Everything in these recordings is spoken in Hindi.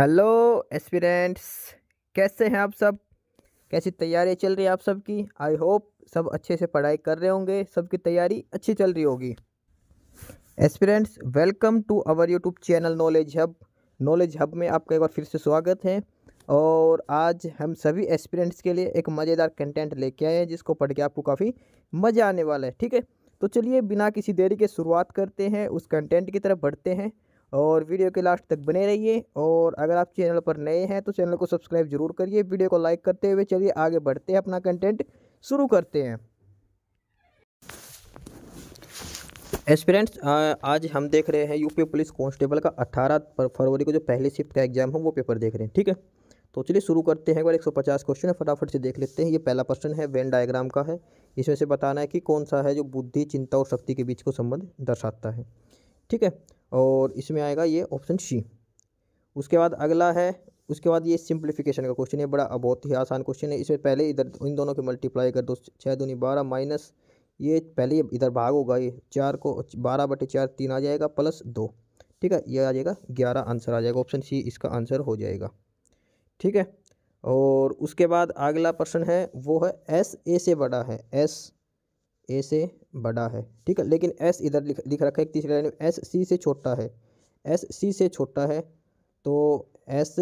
हेलो एस्पिरेंट्स कैसे हैं आप सब कैसी तैयारी चल रही है आप की आई होप सब अच्छे से पढ़ाई कर रहे होंगे सबकी तैयारी अच्छी चल रही होगी aspirants welcome to our YouTube channel knowledge hub knowledge hub में आपका एक बार फिर से स्वागत है और आज हम सभी एस्पिरेंट्स के लिए एक मज़ेदार कंटेंट लेके आए हैं जिसको पढ़ के आपको काफ़ी मज़ा आने वाला है ठीक है तो चलिए बिना किसी देरी के शुरुआत करते हैं उस कंटेंट की तरफ बढ़ते हैं और वीडियो के लास्ट तक बने रहिए और अगर आप चैनल पर नए हैं तो चैनल को सब्सक्राइब जरूर करिए वीडियो को लाइक करते हुए चलिए आगे बढ़ते हैं अपना कंटेंट शुरू करते हैं एस्पिरेंट्स आज हम देख रहे हैं यूपी पुलिस कांस्टेबल का 18 फरवरी को जो पहली शिफ्ट का एग्जाम है वो पेपर देख रहे हैं ठीक है तो चलिए शुरू करते हैं एक बार 150 क्वेश्चन है फटाफट से देख लेते हैं ये पहला प्रश्न है वेन डायग्राम का है इसमें से बताना है कि कौन सा है जो बुद्धि चिंता और शक्ति के बीच को संबंध दर्शाता है ठीक है और इसमें आएगा ये ऑप्शन सी उसके बाद अगला है उसके बाद ये सिंप्लीफिकेशन का क्वेश्चन है बड़ा बहुत ही आसान क्वेश्चन है इसमें पहले इधर इन दोनों के मल्टीप्लाई कर दो छः दूनी बारह माइनस ये पहले इधर भाग होगा ये चार को बारह बटे चार तीन आ जाएगा प्लस दो ठीक है ये आ जाएगा ग्यारह आंसर आ जाएगा ऑप्शन सी इसका आंसर हो जाएगा ठीक है और उसके बाद अगला प्रश्न है वो है एस ए से बड़ा है एस ए से बड़ा है ठीक है लेकिन एस इधर लिख लिख रखा है तीसरी लाइन में एस सी से छोटा है एस सी से छोटा है तो एस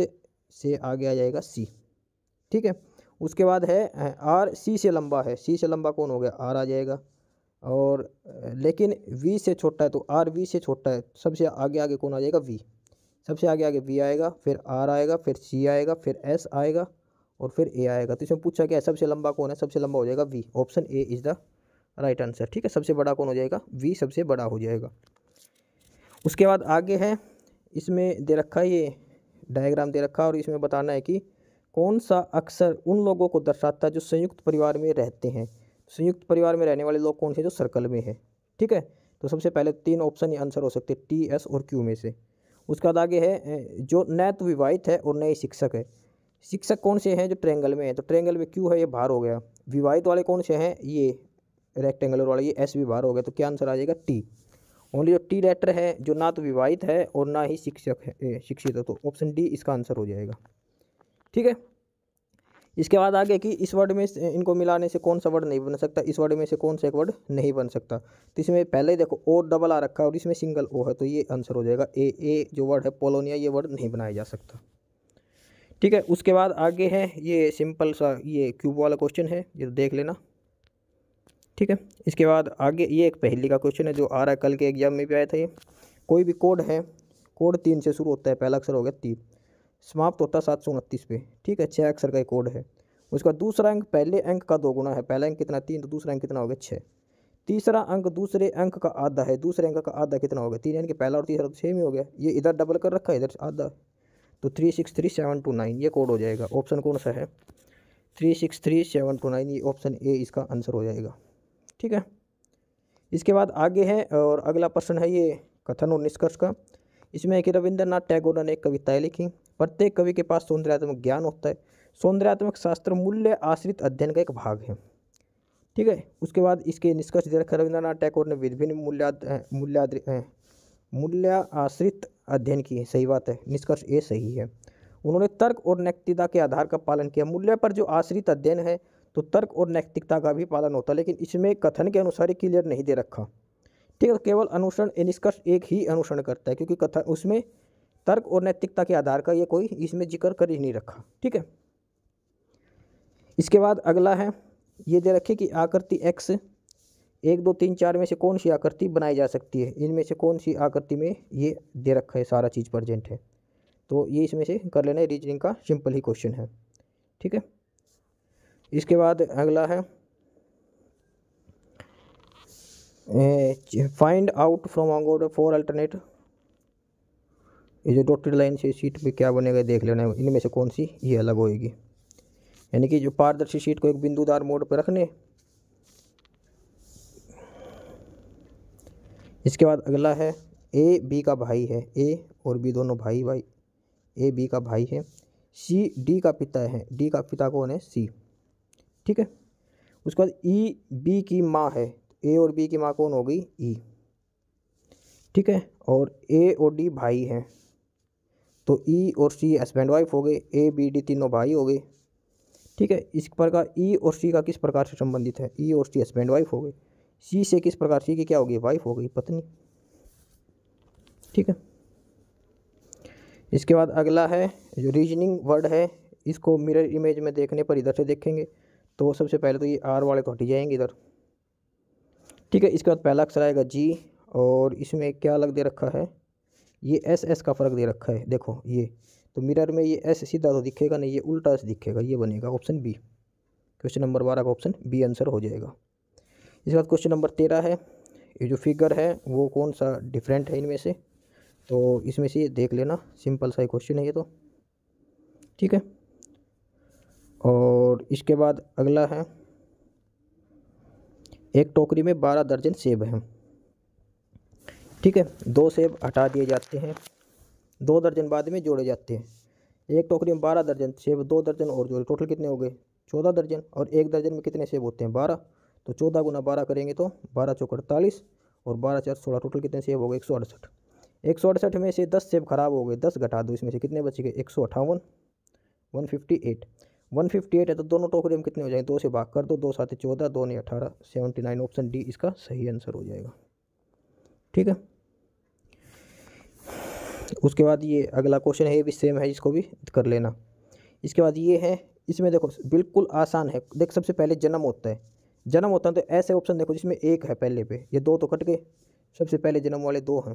से आगे आ जाएगा सी ठीक है उसके बाद है आर सी से लंबा है सी से लंबा कौन हो गया आर आ जाएगा और लेकिन वी से छोटा है तो आर वी से छोटा है सबसे आगे आगे कौन आ जाएगा वी सबसे आगे आगे वी आएगा फिर आर आएगा फिर सी आएगा फिर एस आएगा और फिर ए आएगा तो इसमें पूछा क्या है सबसे लंबा कौन है सबसे लंबा हो जाएगा we option A is the right answer ठीक है सबसे बड़ा कौन हो जाएगा वी सबसे बड़ा हो जाएगा उसके बाद आगे है इसमें दे रखा है ये डायग्राम दे रखा है और इसमें बताना है कि कौन सा अक्सर उन लोगों को दर्शाता है जो संयुक्त परिवार में रहते हैं संयुक्त परिवार में रहने वाले लोग कौन से जो सर्कल में है ठीक है तो सबसे पहले तीन ऑप्शन ही आंसर हो सकते हैं टी एस और क्यू में से उसके बाद आगे है जो नए तो विवाहित है और नए शिक्षक है शिक्षक कौन से हैं जो ट्रेंगल में है तो ट्रेंगल में क्यू है ये बाहर हो गया विवाहित वाले कौन से हैं ये रेक्टेंगुलर वाला ये एस विभार हो गया तो क्या आंसर आ जाएगा टी ओनली जो टी लेटर है जो ना तो विवाहित है और ना ही शिक्षक है शिक्षित है तो ऑप्शन डी इसका आंसर हो जाएगा ठीक है इसके बाद आगे कि इस वर्ड में इनको मिलाने से कौन सा वर्ड नहीं बन सकता इस वर्ड में से कौन सा एक वर्ड नहीं बन सकता तो इसमें पहले ही देखो ओ डबल आ रखा है और इसमें सिंगल ओ है तो ये आंसर हो जाएगा ए ए जो वर्ड है पोलोनिया ये वर्ड नहीं बनाया जा सकता ठीक है उसके बाद आगे है ये सिंपल सा ये क्यूब वाला क्वेश्चन है ये तो देख लेना ठीक है इसके बाद आगे ये एक पहली का क्वेश्चन है जो आ रहा है कल के एग्जाम में भी आया था ये कोई भी कोड है कोड तीन से शुरू होता है पहला अक्षर हो गया तीन समाप्त होता है सात सौ उनतीस पे ठीक है छः अक्षर का एक कोड है उसका दूसरा अंक पहले अंक का दो गुना है पहला अंक कितना तीन तो दूसरा अंक कितना हो गया छः तीसरा अंक दूसरे अंक का आधा है दूसरे अंक का आधा कितना हो गया तीन यानी कि पहला और तीसरा तो सेम ही हो गया ये इधर डबल कर रखा है इधर आधा तो three six three seven two nine ये कोड हो जाएगा ऑप्शन कौन सा है three six three seven two nine ये ऑप्शन ए इसका आंसर हो जाएगा ठीक है इसके बाद आगे है और अगला प्रश्न है ये कथन और निष्कर्ष का इसमें कि रविंद्रनाथ टैगोर ने एक कविताएँ लिखी प्रत्येक कवि के पास सौंदर्यात्मक ज्ञान होता है सौंदर्यात्मक शास्त्र मूल्य आश्रित अध्ययन का एक भाग है ठीक है उसके बाद इसके निष्कर्ष दे रखा रविंद्रनाथ टैगोर ने विभिन्न मूल्याद मूल्या मूल्य आश्रित अध्ययन की है सही बात है निष्कर्ष ये सही है उन्होंने तर्क और नैतिकता के आधार का पालन किया मूल्य पर जो आश्रित अध्ययन है तो तर्क और नैतिकता का भी पालन होता है लेकिन इसमें कथन के अनुसार क्लियर नहीं दे रखा ठीक है तो केवल अनुसरण निष्कर्ष एक ही अनुसरण करता है क्योंकि कथन उसमें तर्क और नैतिकता के आधार का ये कोई इसमें जिक्र कर ही नहीं रखा ठीक है इसके बाद अगला है ये दे रखे कि आकृति एक्स एक दो तीन चार में से कौन सी आकृति बनाई जा सकती है इनमें से कौन सी आकृति में ये दे रखा है सारा चीज़ प्रजेंट है तो ये इसमें से कर लेना है रीजनिंग का सिंपल ही क्वेश्चन है ठीक है इसके बाद अगला है find out from on four alternate ये जो डॉटेड लाइन से सीट पे क्या बनेगा देख लेना है इनमें से कौन सी ये अलग होएगी यानी कि जो पारदर्शी सीट को एक बिंदुदार मोड पर रखने इसके बाद अगला है ए बी का भाई है ए और बी दोनों भाई भाई ए बी का भाई है सी डी का पिता है डी का पिता कौन है सी ठीक है उसके बाद ई बी की माँ है ए और बी की माँ कौन हो गई ई ठीक है और ए और डी भाई हैं तो ई और सी हस्बैंड वाइफ हो गए ए बी डी तीनों भाई हो गए ठीक है इस प्रकार ई और सी का किस प्रकार से संबंधित है ई और सी हस्बैंड वाइफ हो गए सी से किस प्रकार सी की क्या होगी वाइफ हो गई पत्नी ठीक है इसके बाद अगला है जो रीजनिंग वर्ड है इसको मिरर इमेज में देखने पर इधर से देखेंगे तो सबसे पहले तो ये आर वाले को हटी जाएंगे इधर ठीक है इसके बाद पहला अक्षर आएगा जी और इसमें क्या अलग दे रखा है ये एस एस का फ़र्क दे रखा है देखो ये तो मिरर में ये एस सीधा तो दिखेगा नहीं ये उल्टा एस दिखेगा ये बनेगा ऑप्शन बी क्वेश्चन नंबर बारह का ऑप्शन बी आंसर हो जाएगा इसके बाद क्वेश्चन नंबर तेरह है ये जो फिगर है वो कौन सा डिफरेंट है इनमें से तो इसमें से देख लेना सिंपल सा ही क्वेश्चन है ये तो ठीक है और इसके बाद अगला है एक टोकरी में बारह दर्जन सेब हैं ठीक है दो सेब हटा दिए जाते हैं दो दर्जन बाद में जोड़े जाते हैं एक टोकरी में बारह दर्जन सेब दो दर्जन और जोड़े टोटल कितने हो गए चौदह दर्जन और एक दर्जन में कितने सेब होते हैं बारह तो चौदह गुना बारह करेंगे तो बारह चौक अड़तालीस और बारह चार सोलह टोटल कितने सेब हो गए एक सौ अड़सठ एक सौ अड़सठ में से दस सेब खराब हो गए दस घटा दो इसमें से कितने बचे गए एक सौ अठावन one fifty eight one fifty eight है तो दोनों टोकरी हम कितने हो जाएंगे दो से भाग कर दो दो सात चौदह दो नहीं अठारह सेवेंटी नाइन ऑप्शन डी इसका सही आंसर हो जाएगा ठीक है उसके बाद ये अगला क्वेश्चन है ये भी सेम है इसको भी कर लेना इसके बाद ये है इसमें देखो बिल्कुल आसान है देख सबसे पहले जन्म होता है जन्म होता है तो ऐसे ऑप्शन देखो जिसमें एक है पहले पे ये दो तो कट गए सबसे पहले जन्म वाले दो हैं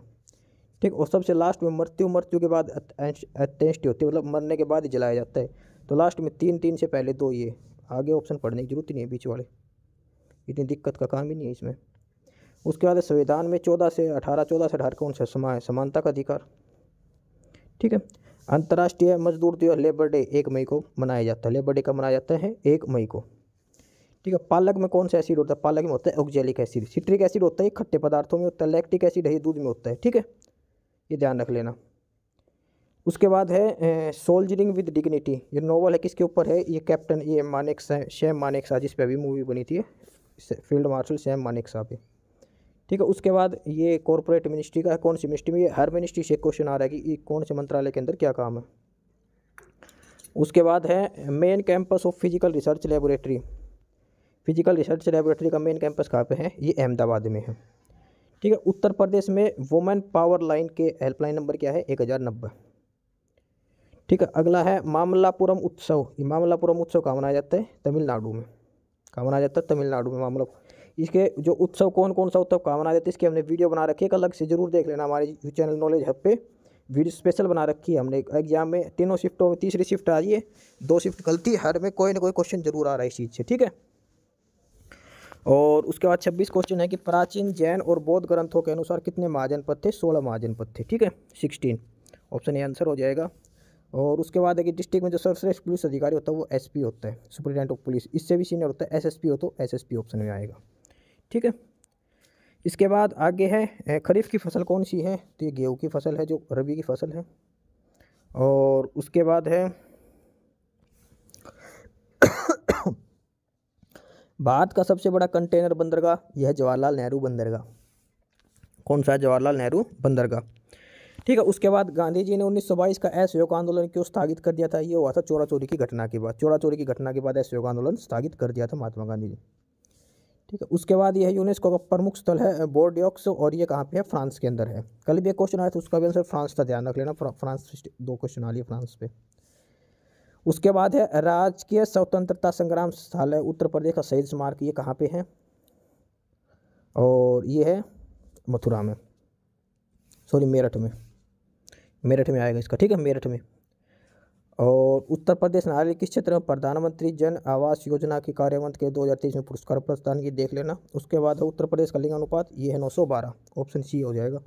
ठीक और सबसे लास्ट में मृत्यु मृत्यु के बाद अत्यंष्टि होती है मतलब मरने के बाद ही जलाया जाता है तो लास्ट में तीन तीन से पहले दो ये आगे ऑप्शन पढ़ने की जरूरत ही नहीं है बीच वाले इतनी दिक्कत का काम ही नहीं है इसमें उसके बाद संविधान में चौदह से अठारह चौदह से अठारह कौन सा समा समानता का अधिकार ठीक है अंतर्राष्ट्रीय मजदूर दिवस लेबर डे एक मई को मनाया जाता है लेबर डे का मनाया जाता है एक मई को ठीक है पालक में कौन सा एसिड होता है पालक में होता है ऑक्जेलिक एसिड सिट्रिक एसिड होता है खट्टे पदार्थों में होता है लैक्टिक एसिड है दूध में होता है ठीक है ये ध्यान रख लेना उसके बाद है सोल्जरिंग विद डिग्निटी ये नॉवल है किसके ऊपर है ये कैप्टन ए मानिक है शैम मानेक शाह जिस पर अभी मूवी बनी थी field marshal Sam Manekshaw पे ठीक है उसके बाद ये कॉरपोरेट मिनिस्ट्री का है कौन सी मिनिस्ट्री में ये हर मिनिस्ट्री से क्वेश्चन आ रहा है कि ये कौन से मंत्रालय के अंदर क्या काम है उसके बाद है main campus of physical research laboratory physical research laboratory का मेन कैंपस कहाँ पे है ये अहमदाबाद में है ठीक है उत्तर प्रदेश में वुमेन पावर लाइन के हेल्पलाइन नंबर क्या है एक हज़ार नब्बे ठीक है अगला है मामलापुरम उत्सव ये मामलापुरम उत्सव कहाँ मनाया जाता है तमिलनाडु में कहाँ मनाया जाता है तमिलनाडु में मामला इसके जो उत्सव कौन कौन सा उत्सव कहाँ मनाया जाता है इसकी हमने वीडियो बना रखी है अलग से जरूर देख लेना हमारे चैनल नॉलेज हब पे वीडियो स्पेशल बना रखी है हमने एग्जाम में तीनों शिफ्टों में तीसरी शिफ्ट आ रही है दो शिफ्ट गलती हर में कोई ना कोई क्वेश्चन जरूर आ रहा है इस चीज़ से ठीक है और उसके बाद छब्बीस क्वेश्चन है कि प्राचीन जैन और बौद्ध ग्रंथों के अनुसार कितने महाजनपद थे सोलह महाजनपद थे ठीक है सिक्सटीन ऑप्शन ए आंसर हो जाएगा और उसके बाद है कि डिस्ट्रिक्ट में जो सर्वश्रेष्ठ पुलिस अधिकारी होता है वो एस होता है सुपरिटेंडेंट ऑफ पुलिस इससे भी सीनियर होता है एस हो तो एस ऑप्शन में आएगा ठीक है इसके बाद आगे है खरीफ की फसल कौन सी है तो ये गेहूँ की फसल है जो रबी की फसल है और उसके बाद है भारत का सबसे बड़ा कंटेनर बंदरगाह यह जवाहरलाल नेहरू बंदरगाह कौन सा है जवाहरलाल नेहरू बंदरगाह ठीक है उसके बाद गांधी जी ने उन्नीस सौ बाईस का असहयोग आंदोलन क्यों स्थगित कर दिया था ये हुआ था चोरा चोरी की घटना के बाद चोरा चोरी की घटना के बाद असहयोग आंदोलन स्थगित कर दिया था महात्मा गांधी जी ठीक है उसके बाद यह यूनेस्को का प्रमुख स्थल है बोर्डियोक्स और ये कहाँ पे है फ्रांस के अंदर है कल भी एक क्वेश्चन आया था उसका भी आंसर फ्रांस था ध्यान रख लेना फ्रांस दो क्वेश्चन आ लिए फ्रांस पे उसके बाद है राजकीय स्वतंत्रता संग्राम स्थल है उत्तर प्रदेश का शहीद स्मारक ये कहाँ पे है और ये है मथुरा में सॉरी मेरठ में मेरठ में आएगा इसका ठीक है मेरठ में और उत्तर प्रदेश नारे किस क्षेत्र में प्रधानमंत्री जन आवास योजना की कार्यवंत के दो हज़ार तेईस में पुरस्कार प्रस्थान की देख लेना उसके बाद उत्तर प्रदेश का लिंग अनुपात ये है नौ सौ बारह ऑप्शन सी हो जाएगा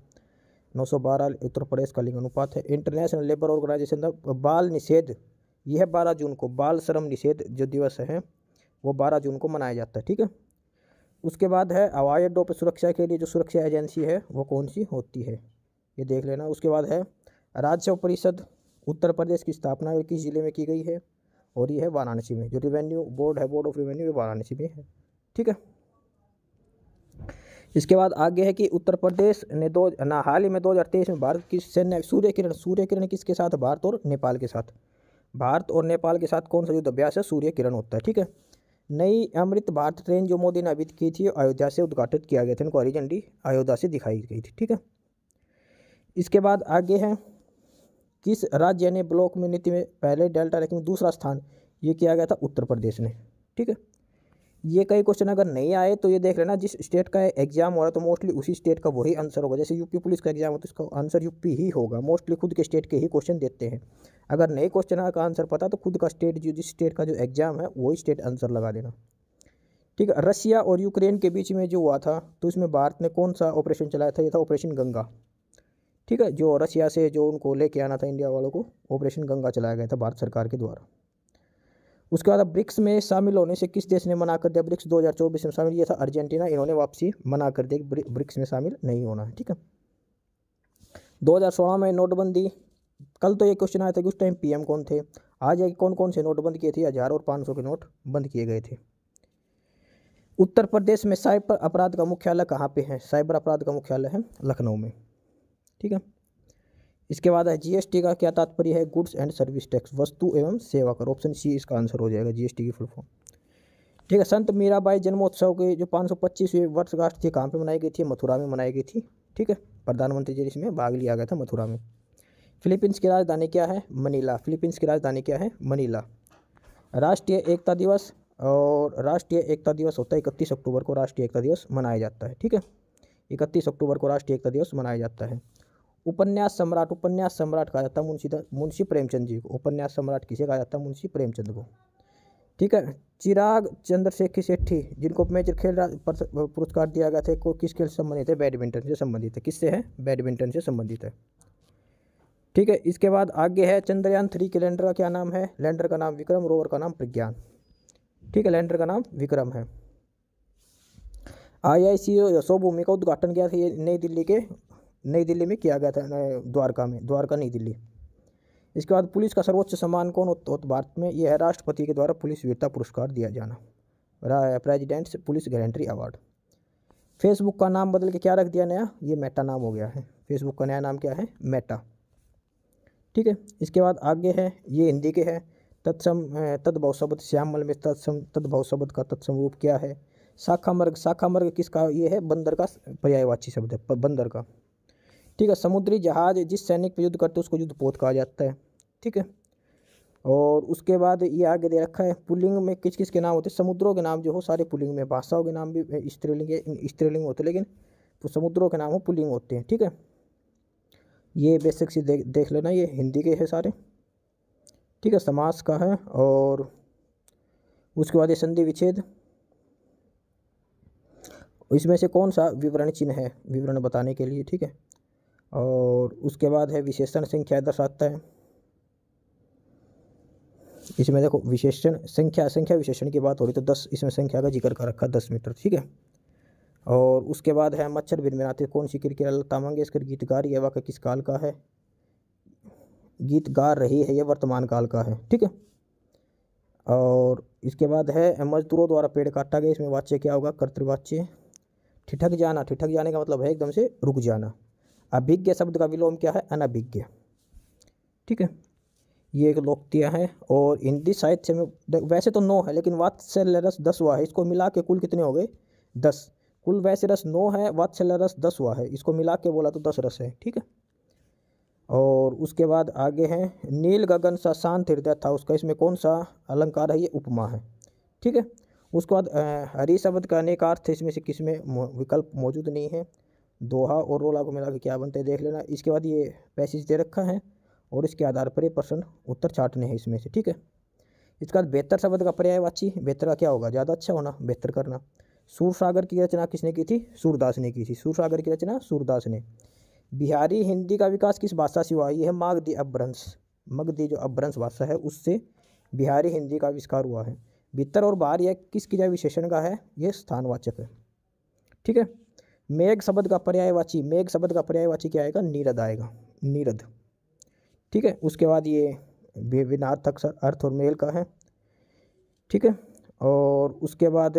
नौ सौ बारह उत्तर प्रदेश का लिंग अनुपात है इंटरनेशनल लेबर ऑर्गेनाइजेशन बाल निषेध यह है बारह जून को बाल श्रम निषेध जो दिवस है वो बारह जून को मनाया जाता है ठीक है उसके बाद है हवाई अड्डों पर सुरक्षा के लिए जो सुरक्षा एजेंसी है वो कौन सी होती है ये देख लेना उसके बाद है राज्य परिषद उत्तर प्रदेश की स्थापना किस जिले में की गई है और ये है वाराणसी में जो रिवेन्यू बोर्ड है बोर्ड ऑफ रिवेन्यू वाराणसी में है ठीक है इसके बाद आगे है कि उत्तर प्रदेश ने दो ना हाल ही में दो हज़ार तेईस में भारत की सैन्य सूर्य किरण सूर्य किरण किसके साथ भारत और नेपाल के साथ भारत और नेपाल के साथ कौन सा युद्ध अभ्यास है सूर्य किरण होता है ठीक है नई अमृत भारत ट्रेन जो मोदी ने अभी की थी अयोध्या से उद्घाटित किया गया था इनको हरी झंडी अयोध्या से दिखाई गई थी ठीक है इसके बाद आगे है किस राज्य ने ब्लॉक में नीति में पहले डेल्टा रैंकिंग में दूसरा स्थान ये किया गया था उत्तर प्रदेश ने ठीक है ये कई क्वेश्चन अगर नहीं आए तो ये देख लेना जिस स्टेट का एग्जाम हो रहा है तो मोस्टली उसी स्टेट का वही आंसर होगा जैसे यूपी पुलिस का एग्जाम हो तो इसका आंसर यूपी ही होगा मोस्टली खुद के स्टेट के ही क्वेश्चन देते हैं अगर नए क्वेश्चन का आंसर पता तो खुद का स्टेट जो जिस स्टेट का जो एग्जाम है वही स्टेट आंसर लगा देना ठीक है रशिया और यूक्रेन के बीच में जो हुआ था तो इसमें भारत ने कौन सा ऑपरेशन चलाया था ये था ऑपरेशन गंगा ठीक है जो रशिया से जो उनको लेके आना था इंडिया वालों को ऑपरेशन गंगा चलाया गया था भारत सरकार के द्वारा उसके बाद ब्रिक्स में शामिल होने से किस देश ने मना कर दिया ब्रिक्स 2024 में शामिल किया था अर्जेंटीना इन्होंने वापसी मना कर दिया ब्रिक्स में शामिल नहीं होना है ठीक है 2016 में नोटबंदी कल तो ये क्वेश्चन आया था कि उस टाइम पीएम कौन थे आज ये कौन कौन से नोट बंद किए थे हज़ार और पाँच सौ के नोट बंद किए गए थे उत्तर प्रदेश में साइबर अपराध का मुख्यालय कहाँ पे है साइबर अपराध का मुख्यालय है लखनऊ में ठीक है इसके बाद है जीएसटी का क्या तात्पर्य है गुड्स एंड सर्विस टैक्स वस्तु एवं सेवा कर ऑप्शन सी इसका आंसर हो जाएगा जीएसटी की फुल फॉर्म ठीक है संत मीराबाई जन्मोत्सव के जो पाँच सौ पच्चीसवीं वर्षगांठ थी कहाँ पे मनाई गई थी मथुरा में मनाई गई थी ठीक है प्रधानमंत्री जी इसमें भाग लिया गया था मथुरा में फिलीपींस की राजधानी क्या है मनीला फिलीपींस की राजधानी क्या है मनीला राष्ट्रीय एकता दिवस और राष्ट्रीय एकता दिवस होता है इकतीस अक्टूबर को राष्ट्रीय एकता दिवस मनाया जाता है ठीक है इकतीस अक्टूबर को राष्ट्रीय एकता दिवस मनाया जाता है उपन्यास सम्राट उपन्यास सम्राट कहा जाता है मुंशी मुंशी प्रेमचंद जी को उपन्यास सम्राट किसे कहा जाता है मुंशी प्रेमचंद को ठीक है चिराग चंद्रशेखर सेठी जिनको मेजर खेल पुरस्कार दिया गया था को किस खेल से संबंधित है बैडमिंटन से संबंधित है किससे है बैडमिंटन से संबंधित है ठीक है इसके बाद आगे है चंद्रयान थ्री के लैंडर का क्या नाम है लैंडर का नाम विक्रम रोवर का नाम प्रज्ञान ठीक है लैंडर का नाम विक्रम है आई आई सी ओ भूमि का उद्घाटन किया था ये नई दिल्ली के नई दिल्ली में किया गया था द्वारका में द्वारका नई दिल्ली इसके बाद पुलिस का सर्वोच्च सम्मान कौन होता भारत में यह है राष्ट्रपति के द्वारा पुलिस वीरता पुरस्कार दिया जाना president's police gallantry award Facebook का नाम बदल के क्या रख दिया नया ये मेटा नाम हो गया है फेसबुक का नया नाम क्या है मेटा ठीक है इसके बाद आगे है ये हिंदी के है तत्सम तद्भव शब्द श्यामल में तत्सम तद्भव शब्द का तत्सम रूप क्या है शाखा मर्ग शाखा मर्ग किसका ये है बंदर का पर्यायवाची शब्द है बंदर का ठीक है समुद्री जहाज जिस सैनिक पर युद्ध करते हैं उसको युद्धपोत कहा जाता है ठीक है और उसके बाद ये आगे दे रखा है पुलिंग में किस किस के नाम होते हैं समुद्रों के नाम जो हो सारे पुलिंग में भाषाओं के नाम भी स्त्रीलिंग स्त्रीलिंग होते हैं लेकिन समुद्रों के नाम हो पुलिंग होते हैं ठीक है ये बेसिक से देख देख लेना ये हिंदी के है सारे ठीक है समास का है और उसके बाद ये संधि विच्छेद इसमें से कौन सा विवरण चिन्ह है विवरण बताने के लिए ठीक है और उसके बाद है विशेषण संख्या दर्शाता है इसमें देखो विशेषण संख्या संख्या विशेषण की बात हो रही तो दस इसमें संख्या का जिक्र कर रखा दस मीटर ठीक है और उसके बाद है मच्छर बिनबिनाते कौन सी क्रिकेट लता मंगेशकर गीतकार ये वाक्य किस काल का है गीत गा रही है यह वर्तमान काल का है ठीक है और इसके बाद है मजदूरों द्वारा पेड़ काटा गया इसमें वाच्य क्या होगा कर्तवाच्य ठिठक जाना ठिठक जाने का मतलब है एकदम से रुक जाना अभिज्ञ शब्द का विलोम क्या है अनभिज्ञ ठीक है ये एक लोकतिया है और हिंदी साहित्य में वैसे तो नौ है लेकिन वात्सल्य रस दस हुआ है इसको मिला के कुल कितने हो गए दस कुल वैसे रस नौ है वात्सल्य रस दस हुआ है इसको मिला के बोला तो दस रस है ठीक है और उसके बाद आगे है नील गगन सा शांत हृदय था उसका इसमें कौन सा अलंकार है ये उपमा है ठीक है उसके बाद हरी शब्द का अनेक अर्थ इसमें से किसमें विकल्प मौजूद नहीं है दोहा और रोला को मिला के क्या बनते हैं देख लेना इसके बाद ये पैसेज दे रखा है और इसके आधार पर ये प्रश्न उत्तर छाटने हैं इसमें से ठीक है इसके बाद बेहतर शब्द का पर्याय वाची बेहतर का क्या होगा ज़्यादा अच्छा होना बेहतर करना सूरसागर की रचना किसने की थी सूरदास ने की थी सूरसागर की रचना सूरदास ने बिहारी हिंदी का विकास किस भाषा से हुआ यह है मागधी अभ्रंश मगधी जो अभ्रंश भाषा है उससे बिहारी हिंदी का आविष्कार हुआ है भीतर और बाहर यह किस किया विशेषण का है यह स्थानवाचक है ठीक है मेघ शब्द का पर्यायवाची मेघ शब्द का पर्यायवाची क्या आएगा नीरद आएगा नीरद ठीक है उसके बाद ये विनार्थक अर्थ और मेल का है ठीक है और उसके बाद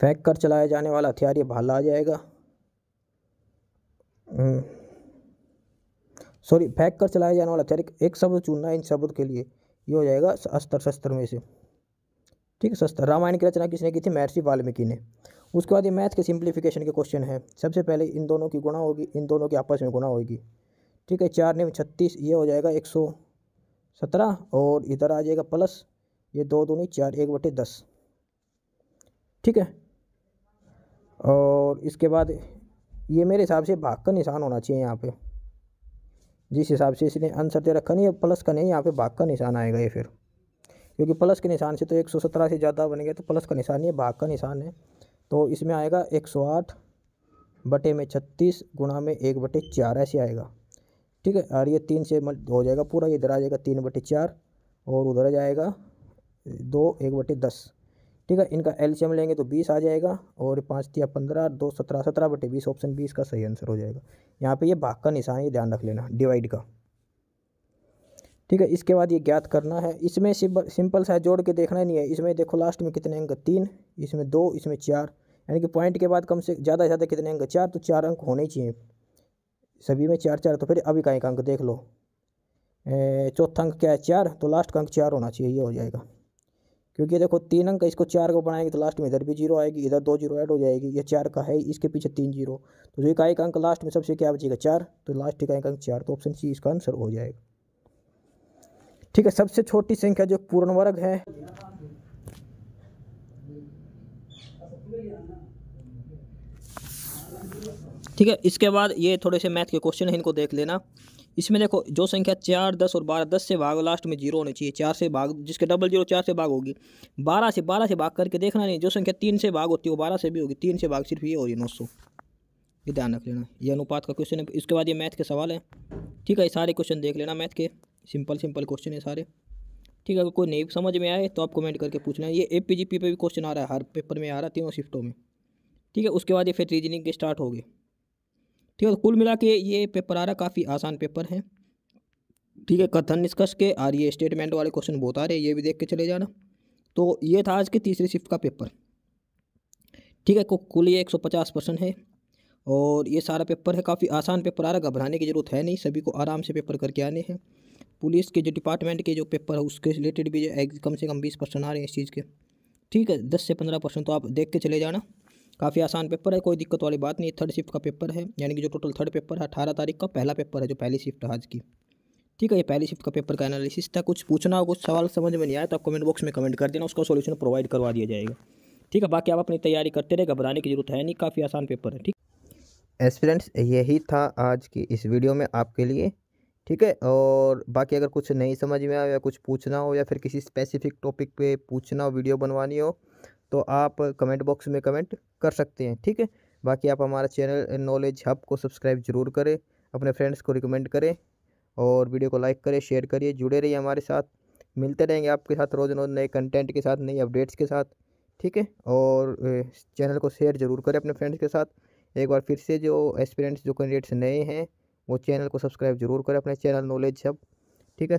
फेंक कर चलाया जाने वाला हथियार ये भाला आ जाएगा हम्म। सॉरी फेंक कर चलाया जाने वाला हथियार एक शब्द चुनना है इन शब्द के लिए ये हो जाएगा अस्त्र शस्त्र में से ठीक है सस्ता रामायण की रचना किसने की थी महर्षि वाल्मीकि ने उसके बाद ये मैथ के सिंप्लीफिकेशन के क्वेश्चन है सबसे पहले इन दोनों की गुणा होगी इन दोनों की आपस में गुणा होगी ठीक है चार ने छत्तीस ये हो जाएगा एक सौ सत्रह और इधर आ जाएगा प्लस ये दो दूनी चार एक बटे दस ठीक है और इसके बाद ये मेरे हिसाब से भाग का निशान होना चाहिए यहाँ पे जिस हिसाब से इसने आंसर दे रखा नहीं है प्लस का नहीं यहाँ पे भाग का निशान आएगा ये फिर क्योंकि प्लस के निशान से तो एक सौ सत्रह से ज़्यादा गया तो प्लस का निशान ये भाग का निशान है तो इसमें आएगा एक सौ आठ बटे में छत्तीस गुणा में एक बटे चार ऐसे आएगा ठीक है और ये तीन से हो जाएगा पूरा ये इधर आ जाएगा तीन बटे चार और उधर जाएगा दो एक बटे दस ठीक है इनका एल्शियम लेंगे तो बीस आ जाएगा और पाँच तिया पंद्रह दो सत्रह सत्रह बटे बीस ऑप्शन बीस का सही आंसर हो जाएगा यहाँ पे ये भाग का निशान ये ध्यान रख लेना डिवाइड का ठीक है इसके बाद ये ज्ञात करना है इसमें सिंपल सा जोड़ के देखना नहीं है इसमें देखो लास्ट में कितने अंक तीन इसमें दो इसमें चार यानी कि पॉइंट के बाद कम से ज़्यादा से ज़्यादा कितने अंक चार तो चार अंक होने चाहिए सभी में चार चार तो फिर अभी का एक अंक देख लो चौथा अंक क्या है चार तो लास्ट का अंक चार होना चाहिए ये हो जाएगा क्योंकि देखो तीन अंक इसको चार को बनाएंगे तो लास्ट में इधर भी जीरो आएगी इधर दो जीरो ऐड हो जाएगी ये चार का है इसके पीछे तीन जीरो तो जो एक अंक लास्ट में सबसे क्या बचेगा चार तो लास्ट का एक अंक चार तो ऑप्शन सी इसका आंसर हो जाएगा ठीक है सबसे छोटी संख्या जो पूर्ण वर्ग है ठीक है इसके बाद ये थोड़े से मैथ के क्वेश्चन हैं इनको देख लेना इसमें देखो जो संख्या चार दस और बारह दस से भाग लास्ट में जीरो होनी चाहिए चार से भाग जिसके डबल जीरो चार से भाग होगी बारह से बारह से भाग करके देखना नहीं जो संख्या तीन से भाग होती है वो बारह से भी होगी तीन से भाग सिर्फ ये हो नौ सौ ये ध्यान रख लेना ये अनुपात का क्वेश्चन है इसके बाद ये मैथ के सवाल है ठीक है ये सारे क्वेश्चन देख लेना मैथ के सिंपल सिंपल क्वेश्चन है सारे ठीक है अगर कोई नहीं समझ में आए तो आप कमेंट करके पूछना है ये ए पी जी पी पे भी क्वेश्चन आ रहा है हर पेपर में आ रहा है तीनों शिफ्टों में ठीक है उसके बाद ये फिर रीजनिंग के स्टार्ट हो गए ठीक है तो कुल मिला के ये पेपर आ रहा काफ़ी आसान पेपर है ठीक है कथन निष्कर्ष के आ ये स्टेटमेंट वाले क्वेश्चन बहुत आ रहे हैं ये भी देख के चले जाना तो ये था आज के तीसरे शिफ्ट का पेपर ठीक है कुल ये एक सौ पचास परसेंट है और ये सारा पेपर है काफ़ी आसान पेपर आ रहा घबराने की जरूरत है नहीं सभी को आराम से पेपर करके आने हैं पुलिस के जो डिपार्टमेंट के जो पेपर है उसके रिलेटेड भी कम से कम बीस परसेंट आ रहे हैं इस चीज़ के ठीक है दस से पंद्रह परसेंट तो आप देख के चले जाना काफ़ी आसान पेपर है कोई दिक्कत वाली बात नहीं थर्ड शिफ्ट का पेपर है यानी कि जो टोटल थर्ड पेपर है अठारह तारीख का पहला पेपर है जो पहली शिफ्ट आज की ठीक है ये पहली शिफ्ट का पेपर का एनालिसिस था कुछ पूछना हो कुछ सवाल समझ में नहीं आया तो आप कमेंट बॉक्स में कमेंट कर देना उसका सोल्यूशन प्रोवाइड करवा दिया जाएगा ठीक है बाकी आप अपनी तैयारी करते रहे घबराने की जरूरत है नहीं काफ़ी आसान पेपर है ठीक एस्पिरेंट्स यही था आज की इस वीडियो में आपके लिए ठीक है और बाकी अगर कुछ नहीं समझ में आया या कुछ पूछना हो या फिर किसी स्पेसिफिक टॉपिक पे पूछना हो वीडियो बनवानी हो तो आप कमेंट बॉक्स में कमेंट कर सकते हैं ठीक है बाकी आप हमारा चैनल नॉलेज हब को सब्सक्राइब ज़रूर करें अपने फ्रेंड्स को रिकमेंड करें और वीडियो को लाइक करें शेयर करिए जुड़े रहिए हमारे साथ मिलते रहेंगे आपके साथ रोज़ रोज़ नए कंटेंट के साथ नई अपडेट्स के साथ ठीक है और चैनल को शेयर ज़रूर करें अपने फ्रेंड्स के साथ एक बार फिर से जो एक्सपीरियंस जो कैंडिडेट्स नए हैं वो चैनल को सब्सक्राइब जरूर करें अपने चैनल नॉलेज सब ठीक है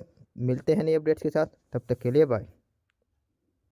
मिलते हैं नई अपडेट्स के साथ तब तक के लिए बाय